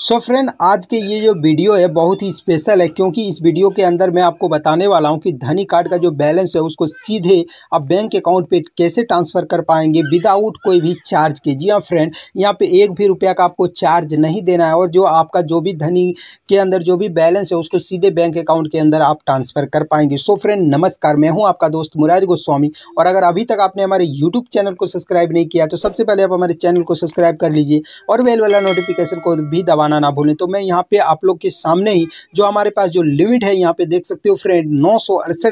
सो so friend आज के ये जो वीडियो है बहुत ही स्पेशल है क्योंकि इस वीडियो के अंदर मैं आपको बताने वाला हूँ कि धनी कार्ड का जो बैलेंस है उसको सीधे आप बैंक अकाउंट पे कैसे ट्रांसफ़र कर पाएंगे विदाउट कोई भी चार्ज के जी हाँ फ्रेंड यहाँ पे एक भी रुपया का आपको चार्ज नहीं देना है और जो आपका जो भी धनी के अंदर जो भी बैलेंस है उसको सीधे बैंक अकाउंट के अंदर आप ट्रांसफ़र कर पाएंगे सो so फ्रेंड नमस्कार मैं हूँ आपका दोस्त मुरारी गोस्वामी और अगर अभी तक आपने हमारे यूट्यूब चैनल को सब्सक्राइब नहीं किया तो सबसे पहले आप हमारे चैनल को सब्सक्राइब कर लीजिए और बेल वाला नोटिफिकेशन को भी दबा आना ना भूलें तो मैं यहाँ पे आप लोग के सामने ही जो हमारे पास जो लिमिट है यहाँ पे देख सकते हो फ्रेंड नौ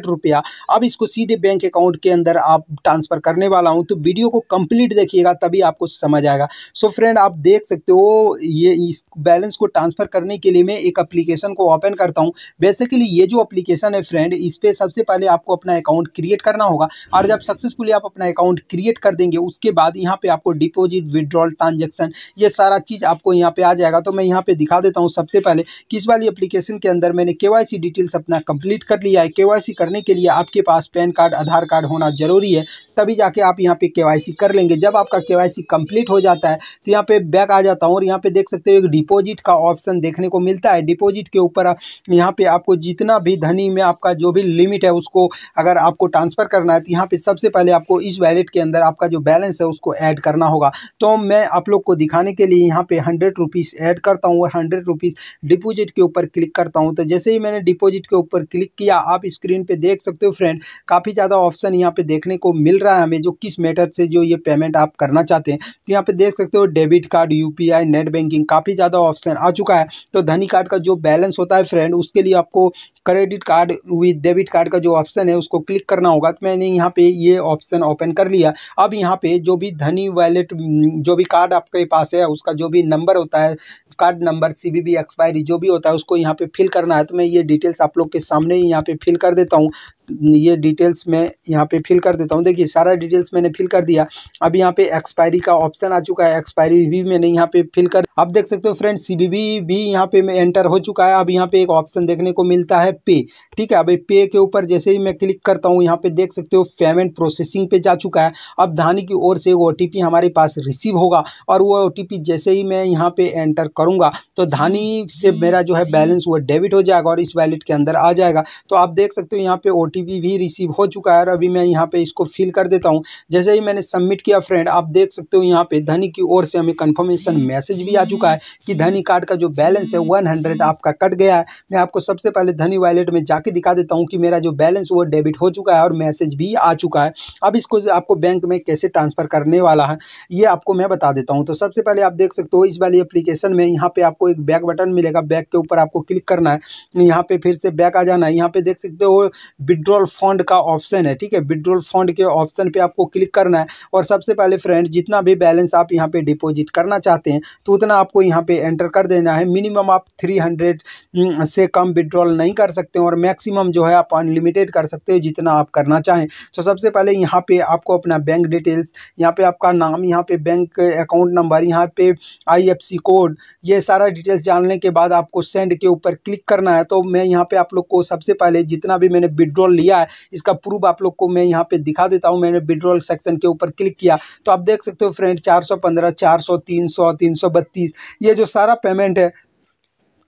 रुपया अब इसको सीधे बैंक अकाउंट के अंदर आप ट्रांसफ़र करने वाला हूँ तो वीडियो को कंप्लीट देखिएगा तभी आपको समझ आएगा सो फ्रेंड आप देख सकते हो ये इस बैलेंस को ट्रांसफ़र करने के लिए मैं एक अप्लीकेशन को ओपन करता हूँ बेसिकली ये जो अप्लीकेशन है फ्रेंड इस पर सबसे पहले आपको अपना अकाउंट क्रिएट करना होगा और जब सक्सेसफुली आप अपना अकाउंट क्रिएट कर देंगे उसके बाद यहाँ पे आपको डिपोजिट विदड्रॉल ट्रांजेक्शन ये सारा चीज़ आपको यहाँ पे आ जाएगा तो मैं मैं यहाँ पे दिखा देता हूँ सबसे पहले कि इस वाली एप्लीकेशन के अंदर मैंने के डिटेल्स अपना कंप्लीट कर लिया है के करने के लिए आपके पास पैन कार्ड आधार कार्ड होना ज़रूरी है तभी जाके आप यहाँ पे के कर लेंगे जब आपका के कंप्लीट हो जाता है तो यहाँ पे बैक आ जाता हूँ और यहाँ पे देख सकते हो एक डिपोजिट का ऑप्शन देखने को मिलता है डिपोजिट के ऊपर यहाँ पे आपको जितना भी धनी में आपका जो भी लिमिट है उसको अगर आपको ट्रांसफ़र करना है तो यहाँ पे सबसे पहले आपको इस वैलेट के अंदर आपका जो बैलेंस है उसको ऐड करना होगा तो मैं आप लोग को दिखाने के लिए यहाँ पे हंड्रेड रुपीज़ ऐड कर करता हूँ और हंड्रेड रुपीज़ डिपोजिट के ऊपर क्लिक करता हूँ तो जैसे ही मैंने डिपोजिट के ऊपर क्लिक किया आप स्क्रीन पर देख सकते हो फ्रेंड काफ़ी ज़्यादा ऑप्शन यहाँ पर देखने को मिल रहा है हमें जो किस मेथड से जो ये पेमेंट आप करना चाहते हैं तो यहाँ पर देख सकते हो debit card you net banking काफ़ी ज़्यादा ऑप्शन आ चुका है तो धनी कार्ड का जो बैलेंस होता है फ्रेंड उसके लिए आपको credit card with debit card का जो ऑप्शन है उसको क्लिक करना होगा तो मैंने यहाँ पे ये ऑप्शन ओपन कर लिया अब यहाँ पे जो भी धनी वैलेट जो भी कार्ड आपके पास है उसका जो भी नंबर होता है card number C V V expiry जो भी होता है उसको यहाँ पे फिल करना है तो मैं ये डिटेल्स आप लोग के सामने ही यहाँ पे फिल कर देता हूँ ये डिटेल्स मैं यहाँ पे फिल कर देता हूँ देखिए सारा डिटेल्स मैंने फिल कर दिया अब यहाँ पे एक्सपायरी का ऑप्शन आ चुका है एक्सपायरी भी मैंने यहाँ पे फिल कर अब देख सकते हो फ्रेंड सी भी यहाँ पे एंटर हो चुका है अब यहाँ पे एक ऑप्शन देखने को मिलता है पे ठीक है अभी पे के ऊपर जैसे ही मैं क्लिक करता हूँ यहाँ पे देख सकते हो पेमेंट प्रोसेसिंग पे जा चुका है अब धानी की ओर से ओ हमारे पास रिसीव होगा और वो ओ जैसे ही मैं यहाँ पे एंटर करूँगा तो धानी से मेरा जो है बैलेंस वो डेबिट हो जाएगा और इस वैलेट के अंदर आ जाएगा तो आप देख सकते हो यहाँ पे ओ भी रिसीव हो चुका है और अभी मैं यहाँ पे इसको फिल कर देता हूँ जैसे ही मैंने सबमिट किया फ्रेंड आप देख सकते हो यहाँ पे धनी की ओर से हमें कन्फर्मेशन हम्म। मैसेज भी आ चुका है कि धनी कार्ड का जो बैलेंस है वन हम्म। हंड्रेड आपका कट गया है मैं आपको सबसे पहले धनी वॉलेट में जाके दिखा देता हूँ कि मेरा जो बैलेंस वो डेबिट हो चुका है और मैसेज भी आ चुका है अब इसको आपको बैंक में कैसे ट्रांसफ़र करने वाला है ये आपको मैं बता देता हूँ तो सबसे पहले आप देख सकते हो इस वाली अप्लीकेशन में यहाँ पे आपको एक बैक बटन मिलेगा बैक के ऊपर आपको क्लिक करना है यहाँ पे फिर से बैक आ जाना है यहाँ पे देख सकते हो विड्रॉल फंड का ऑप्शन है ठीक है विड्रॉल फंड के ऑप्शन पे आपको क्लिक करना है और सबसे पहले फ्रेंड जितना भी बैलेंस आप यहाँ पे डिपॉजिट करना चाहते हैं तो उतना आपको यहाँ पे एंटर कर देना है मिनिमम आप 300 हम्म, से कम विड्रॉल नहीं कर सकते और मैक्सिमम जो है आप अनलिमिटेड कर सकते हो जितना आप करना चाहें तो सबसे पहले यहाँ पर आपको अपना बैंक डिटेल्स यहाँ पर आपका नाम यहाँ पर बैंक अकाउंट नंबर यहाँ पर आई कोड ये सारा डिटेल्स जानने के बाद आपको सेंड के ऊपर क्लिक करना है तो मैं यहाँ पर आप लोग को सबसे पहले जितना भी मैंने विड्रॉल विड्रॉल लिया है इसका प्रूफ आप लोग को मैं यहाँ पे दिखा देता हूँ मैंने विड्रॉल सेक्शन के ऊपर क्लिक किया तो आप देख सकते हो फ्रेंड चार सौ पंद्रह चार सौ तीन सौ तीन सौ बत्तीस ये जो सारा पेमेंट है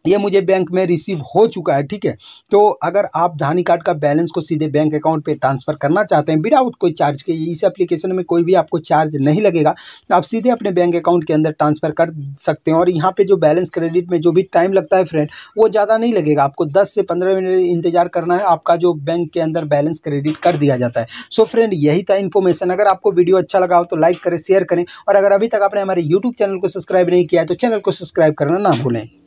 ये मुझे बैंक में रिसीव हो चुका है ठीक है तो अगर आप धानी कार्ड का बैलेंस को सीधे बैंक अकाउंट पे ट्रांसफ़र करना चाहते हैं विदाउट कोई चार्ज के इस एप्लीकेशन में कोई भी आपको चार्ज नहीं लगेगा तो आप सीधे अपने बैंक अकाउंट के अंदर ट्रांसफ़र कर सकते हैं और यहाँ पे जो बैलेंस क्रेडिट में जो भी टाइम लगता है फ्रेंड वो ज़्यादा नहीं लगेगा आपको दस से पंद्रह मिनट इंतजार करना है आपका जो बैंक के अंदर बैलेंस क्रेडिट कर दिया जाता है सो फ्रेंड यही था इन्फॉर्मेशन अगर आपको वीडियो अच्छा लगा हो तो लाइक करें शेयर करें और अगर अभी तक आपने हमारे यूट्यूब चैनल को सब्सक्राइब नहीं किया है तो चैनल को सब्सक्राइब करना ना भूलें